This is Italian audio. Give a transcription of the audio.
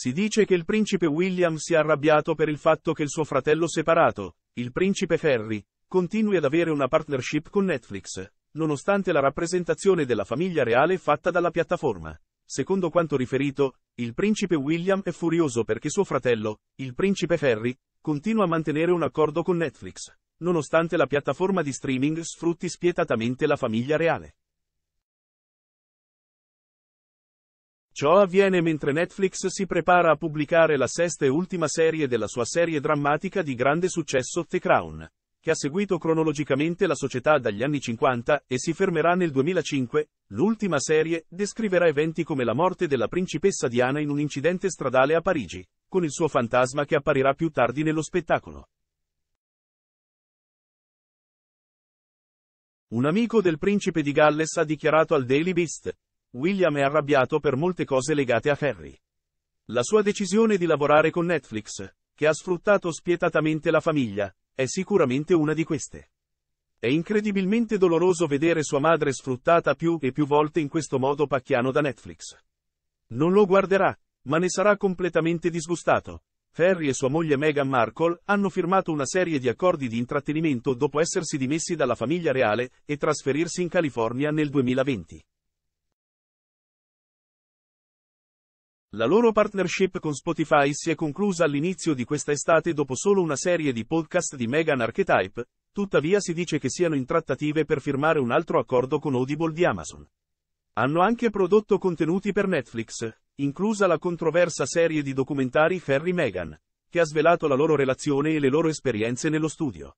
Si dice che il principe William sia arrabbiato per il fatto che il suo fratello separato, il principe Ferry, continui ad avere una partnership con Netflix, nonostante la rappresentazione della famiglia reale fatta dalla piattaforma. Secondo quanto riferito, il principe William è furioso perché suo fratello, il principe Ferry, continua a mantenere un accordo con Netflix, nonostante la piattaforma di streaming sfrutti spietatamente la famiglia reale. Ciò avviene mentre Netflix si prepara a pubblicare la sesta e ultima serie della sua serie drammatica di grande successo The Crown, che ha seguito cronologicamente la società dagli anni 50 e si fermerà nel 2005. L'ultima serie descriverà eventi come la morte della principessa Diana in un incidente stradale a Parigi, con il suo fantasma che apparirà più tardi nello spettacolo. Un amico del principe di Galles ha dichiarato al Daily Beast, William è arrabbiato per molte cose legate a Ferry. La sua decisione di lavorare con Netflix, che ha sfruttato spietatamente la famiglia, è sicuramente una di queste. È incredibilmente doloroso vedere sua madre sfruttata più e più volte in questo modo pacchiano da Netflix. Non lo guarderà, ma ne sarà completamente disgustato. Ferry e sua moglie Meghan Markle hanno firmato una serie di accordi di intrattenimento dopo essersi dimessi dalla famiglia reale e trasferirsi in California nel 2020. La loro partnership con Spotify si è conclusa all'inizio di questa estate dopo solo una serie di podcast di Megan Archetype, tuttavia si dice che siano in trattative per firmare un altro accordo con Audible di Amazon. Hanno anche prodotto contenuti per Netflix, inclusa la controversa serie di documentari Ferry Megan, che ha svelato la loro relazione e le loro esperienze nello studio.